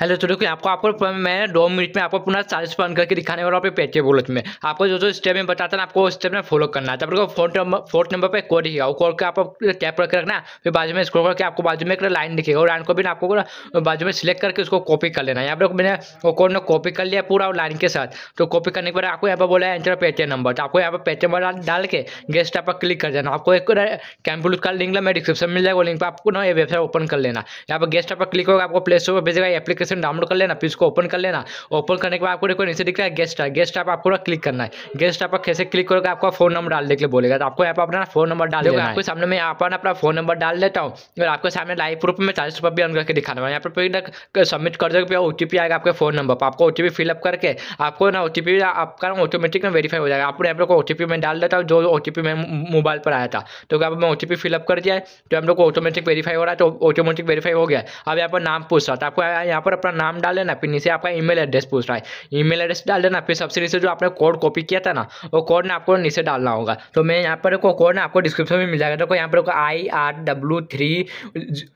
hello तो देखिए आपको आपको मैं दो मिनट में आपको पुनः चालीस रन करके दिखाने वाला हूँ पेटीएम वॉलेट में आपको जो जो स्टेप में बताता है आपको स्टेप में फॉलो करना है आपको फोर्थ नंबर फोर्थ नंबर पे कोड दिखेगा वो कोड के आपको टैप करके रखना फिर बाजू में स्क्रोल करके आपको बाजू में एक लाइन दिखेगा और लाइन को भी आपको बाजू में सिलेक्ट करके उसको कॉपी कर लेना है यहाँ पर मैंने वो कोड ने कॉपी कर लिया पूरा लाइन के साथ तो कॉपी करने के बाद आपको यहाँ पर बोला है एंटर पेटीएम नंबर तो आपको यहाँ पर पेटीएम नंबर डाल के गेस्ट आप क्लिक कर देना आपको एक कैंपुल का लिंक मैं डिस्क्रिप्शन मिल जाएगा लिंक पर आपको ना ये वेबसाइट ओपन कर लेना यहाँ पर गेस्ट आप क्लिक होगा आपको प्ले स्टोर पर भेजेगा एप्लीकेशन एप्लीकेशन डाउनलोड कर लेना फिर उसको ओपन कर लेना ओपन करने के बाद आपको देखो नीचे दिख रहा है गेस्ट है गेस्ट ऐप आपको क्लिक करना है गेस्ट ऐप पर कैसे क्लिक करोगे आपका फोन नंबर डाल देख ले बोलेगा तो आपको यहाँ पर अपना फोन नंबर डाल देगा आपके सामने मैं यहाँ पर अपना फोन नंबर डाल देता हूँ और आपके सामने लाइव प्रूफ में चालीस रुपये भी अन करके दिखाना है यहाँ पर सबमिट कर दोगे ओ टी आएगा आपके फोन नंबर पर आपको ओ टी फिलअप करके आपको ना ओ टी आपका ऑटोमेटिक में वेरीफाई हो जाएगा आपको यहाँ पर ओ टी में डाल देता हूँ जो ओ टी में मोबाइल पर आया था तो यहाँ मैं ओ टी फिलअप कर दिया है तो हम लोग को ऑटोमेटिक वेरीफाई हो रहा है तो ऑटोमेटिक वेरीफाई हो गया अब यहाँ पर नाम पूछ रहा था आपको यहाँ पर पर अपना नाम डाल देना फिर नीचे आपका ईमेल एड्रेस पूछ रहा है ईमेल एड्रेस डाल देना फिर सबसे नीचे जो आपने कोड कॉपी किया था ना वो कोड ने आपको नीचे डालना होगा तो मैं यहाँ पर कोड ना आपको डिस्क्रिप्शन में मिल जाएगा देखो यहाँ पर आई आर डब्ल्यू थ्री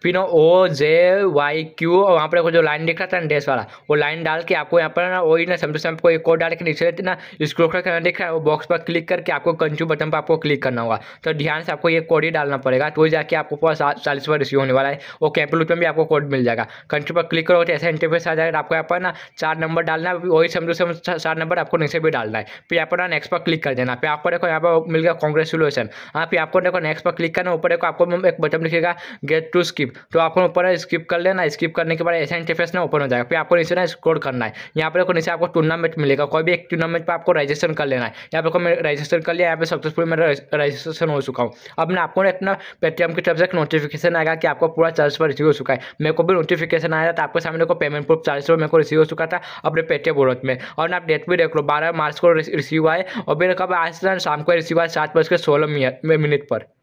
फिर ओ जे वाई क्यू और वहाँ पर जो लाइन दिख रहा था ना डेस वाला वो लाइन डाल के आपको यहाँ पर ना वही ना समझो आपको एक कोड डाल के नीचे रहते ना स्क्रोल करना दिख रहा है वो बॉक्स पर क्लिक करके आपको कंज्यूम बटन पर आपको क्लिक करना होगा तो ध्यान से आपको ये कोड ही डालना पड़ेगा तो जाके आपको पास चालीस पर रिसीव होने वाला है वो कैंपलूट में भी आपको कोड मिल जाएगा कंज्यूम पर क्लिक करोगे तो ऐसे जैसे इंटरफेस आ जाएगा आपको यहाँ पर ना चार नंबर डालना है वही समझो समझो चार नंबर आपको नीचे भी डालना है फिर यहाँ पर ना नेक्स्ट पर क्लिक कर देना फिर आपको देखो यहाँ पर मिल गया कॉन्ग्रेचुलेसन हाँ फिर आपको देखो नेक्स्ट पर क्लिक करना ऊपर देखो आपको एक बटन लिखेगा गेट टू स्किप तो आपको ऊपर स्किप कर लेना स्किप करने के बाद ऐसा इंटरफेस ना ओपन हो जाएगा फिर आपको नीचे ना स्कोर करना है यहाँ पर देखो नीचे आपको टूर्नामेंट मिलेगा कोई भी एक टूर्नामेंट पर आपको रजिस्ट्रेशन कर लेना है यहाँ पर रजिस्टर कर लिया यहाँ पर सक्सेसफुल मेरा रजिस्ट्रेशन हो चुका हूँ अब ना आपको अपना पेटीएम की तरफ से नोटिफिकेशन आएगा कि आपको पूरा चार्ज पर रिसीव हो चुका है मेरे को भी नोटिफिकेशन आया था तो आपके सामने को पेमेंट प्रूफ चालीस रुपये मेरे को रिसीव हो चुका था अपने पेटे वॉलेट में और ना डेट भी देख लो बारह मार्च को रिसीव आए और मेरे कब आज शाम को रिसीव आए सात बजकर सोलह मिनट पर